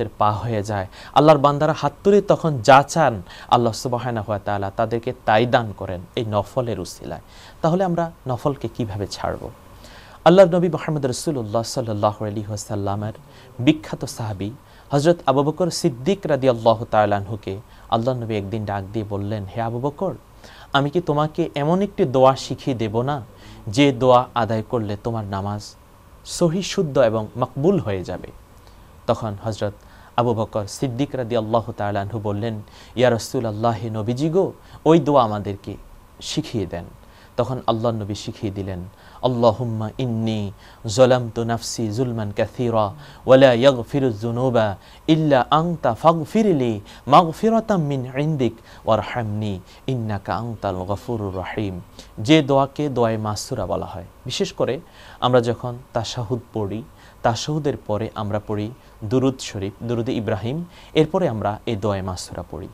তাদের পা হয়ে যায় আল্লাহর বান্দারা হাত তুলে তখন যা চান আল্লাহ সুবাহানা হাত তালা তাদেরকে তাই দান করেন এই নফলের উসিলায় তাহলে আমরা নফলকে কিভাবে ছাড়ব আল্লাহ নবী মোহাম্মদ রসুল্লাহ সাল্লাহ আলী ওয়াসাল্লামের বিখ্যাত সাহাবি হজরত আবু বকর সিদ্দিক রাদি আল্লাহ তালহুকে আল্লাহ নবী একদিন ডাক দিয়ে বললেন হে আবু বকর আমি কি তোমাকে এমন একটি দোয়া শিখিয়ে দেব না যে দোয়া আদায় করলে তোমার নামাজ সহি শুদ্ধ এবং মকবুল হয়ে যাবে তখন হজরত আবু বকর সিদ্দিক রাদি আল্লাহ তালাহু বললেন ইয়া রসুল আল্লাহ নবীজিগো গো ওই দোয়া আমাদেরকে শিখিয়ে দেন তখন আল্লাহ নবী শিখিয়ে দিলেন আল্লাহুম্মা ইন্নি জলাম তু নাফসি জুলমান ক্যাথিরা ওয়ালা ইয়াগফিরুজুনুবা ইল্লা আংতা ফাগফিরলি মাগফিরাতাম মিন ইনদিক ওয়ারহামনি ইন্নাকা আংতাল গফুরুর রহিম যে দোয়াকে দোয়ায় মাসুরা বলা হয় বিশেষ করে আমরা যখন তাশাহুদ পড়ি তাশাহুদের পরে আমরা পড়ি দুরুদ শরীফ দুরুদ ইব্রাহিম এরপরে আমরা এই দোয়ায় মাসুরা পড়ি